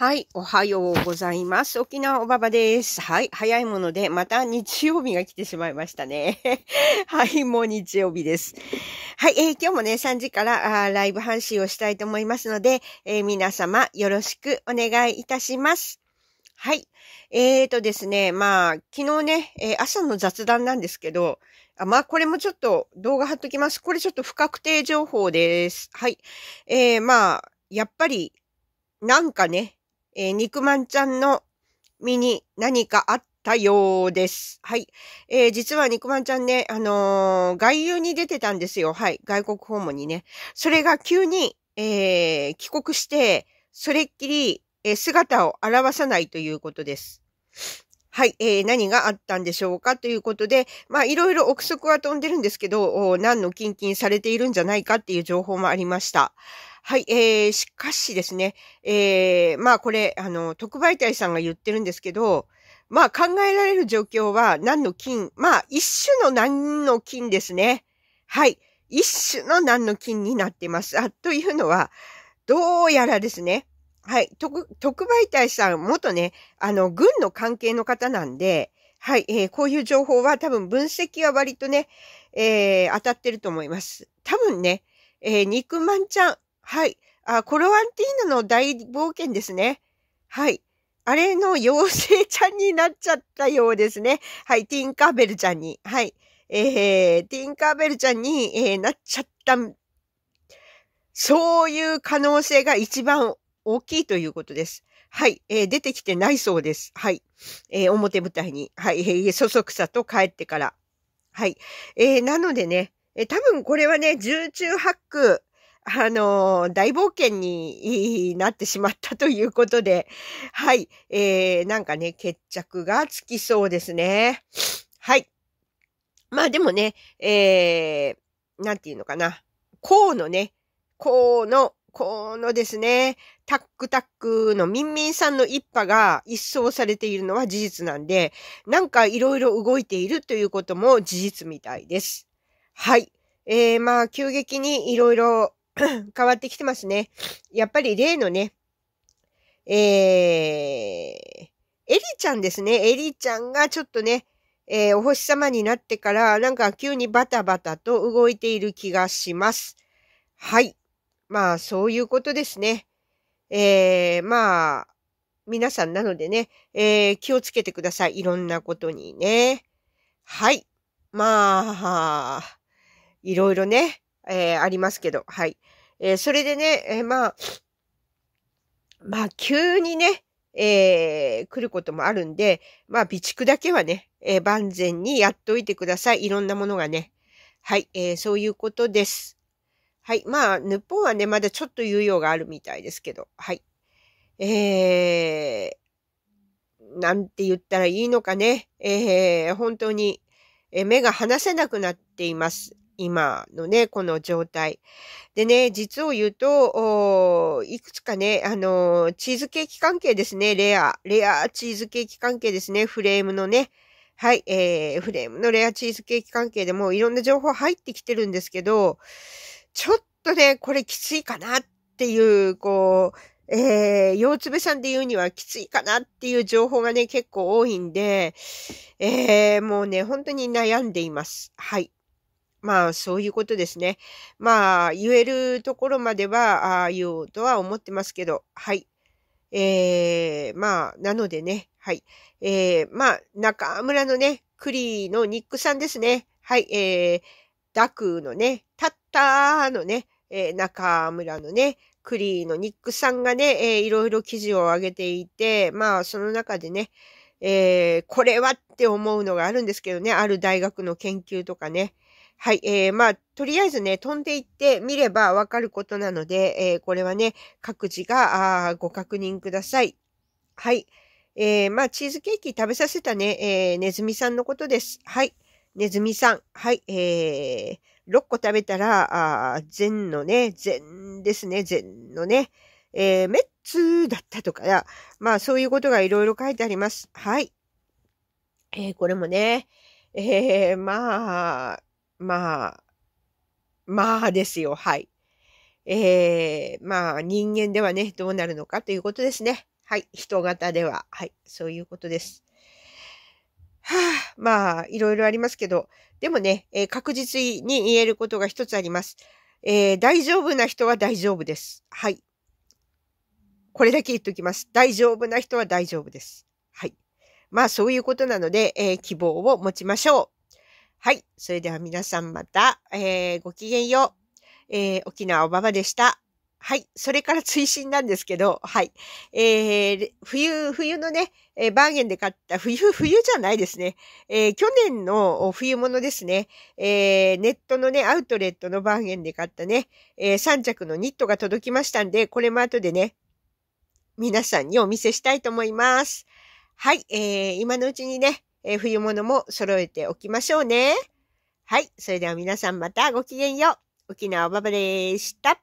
はい。おはようございます。沖縄おばばです。はい。早いもので、また日曜日が来てしまいましたね。はい。もう日曜日です。はい。えー、今日もね、3時からあライブ配信をしたいと思いますので、えー、皆様よろしくお願いいたします。はい。えーとですね、まあ、昨日ね、えー、朝の雑談なんですけど、あまあ、これもちょっと動画貼っときます。これちょっと不確定情報です。はい。えー、まあ、やっぱり、なんかね、えー、肉まんちゃんの身に何かあったようです。はい。えー、実は肉まんちゃんね、あのー、外遊に出てたんですよ。はい。外国訪問にね。それが急に、えー、帰国して、それっきり、え姿を現さないということです。はい、えー、何があったんでしょうかということで、まあ、いろいろ憶測は飛んでるんですけど、何の禁禁されているんじゃないかっていう情報もありました。はい、えー、しかしですね、えー、まあこれ、あの、特売隊さんが言ってるんですけど、まあ考えられる状況は何の菌、まあ一種の何の菌ですね。はい。一種の何の菌になってます。あ、というのは、どうやらですね、はい。特、特媒体さん、元ね、あの、軍の関係の方なんで、はい。えー、こういう情報は多分分析は割とね、えー、当たってると思います。多分ね、えー、肉まんちゃん。はい。あ、コロワンティーナの大冒険ですね。はい。あれの妖精ちゃんになっちゃったようですね。はい。ティンカーベルちゃんに。はい。えー、ティンカーベルちゃんに、えー、なっちゃった。そういう可能性が一番大きいということです。はい。えー、出てきてないそうです。はい。えー、表舞台に。はい。えー、そそくさと帰ってから。はい。えー、なのでね、えー、多分これはね、重中八苦、あのー、大冒険になってしまったということで、はい。えー、なんかね、決着がつきそうですね。はい。まあでもね、えー、なんていうのかな。こうのね、こうの、こうのですね、タックタックのミンミンさんの一派が一掃されているのは事実なんで、なんかいろいろ動いているということも事実みたいです。はい。えー、まあ、急激にいろいろ 変わってきてますね。やっぱり例のね、えー、エリちゃんですね。エリちゃんがちょっとね、えー、お星様になってから、なんか急にバタバタと動いている気がします。はい。まあ、そういうことですね。えー、まあ、皆さんなのでね、えー、気をつけてください。いろんなことにね。はい。まあ、いろいろね、えー、ありますけど、はい。えー、それでね、えー、まあ、まあ、急にね、えー、来ることもあるんで、まあ、備蓄だけはね、えー、万全にやっといてください。いろんなものがね。はい、えー、そういうことです。はい。まあ、日本はね、まだちょっと猶予があるみたいですけど、はい。えー、なんて言ったらいいのかね。えー、本当に、え目が離せなくなっています。今のね、この状態。でね、実を言うと、いくつかね、あのー、チーズケーキ関係ですね、レア、レアチーズケーキ関係ですね、フレームのね。はい、えー、フレームのレアチーズケーキ関係でもいろんな情報入ってきてるんですけど、ちょっとね、これきついかなっていう、こう、えー、洋つさんで言うにはきついかなっていう情報がね、結構多いんで、えー、もうね、本当に悩んでいます。はい。まあ、そういうことですね。まあ、言えるところまでは、ああ、言おうとは思ってますけど、はい。えー、まあ、なのでね、はい。えー、まあ、中村のね、栗のニックさんですね。はい、えー、ダクのね、タッターのね、えー、中村のね、クリーのニックさんがね、えー、いろいろ記事を上げていて、まあ、その中でね、えー、これはって思うのがあるんですけどね、ある大学の研究とかね。はい、えー、まあ、とりあえずね、飛んでいってみればわかることなので、えー、これはね、各自がご確認ください。はい。えー、まあ、チーズケーキ食べさせたね、えー、ネズミさんのことです。はい。ネズミさん。はい。えー、6個食べたら、あ禅のね、禅ですね、禅のね、えー、メッツだったとか、まあそういうことがいろいろ書いてあります。はい。えー、これもね、えー、まあ、まあ、まあですよ、はい。えー、まあ人間ではね、どうなるのかということですね。はい。人型では。はい。そういうことです。はあ、まあ、いろいろありますけど、でもね、えー、確実に言えることが一つあります。えー、大丈夫な人は大丈夫です。はい。これだけ言っときます。大丈夫な人は大丈夫です。はい。まあ、そういうことなので、えー、希望を持ちましょう。はい。それでは皆さんまた、えー、ごきげんよう。えー、沖縄おばばでした。はい。それから追伸なんですけど、はい。えー、冬、冬のね、えー、バーゲンで買った、冬、冬じゃないですね。えー、去年の冬物ですね。えー、ネットのね、アウトレットのバーゲンで買ったね、えー、3着のニットが届きましたんで、これも後でね、皆さんにお見せしたいと思います。はい。えー、今のうちにね、えー、冬物も揃えておきましょうね。はい。それでは皆さんまたごきげんよう。沖縄ばばでした。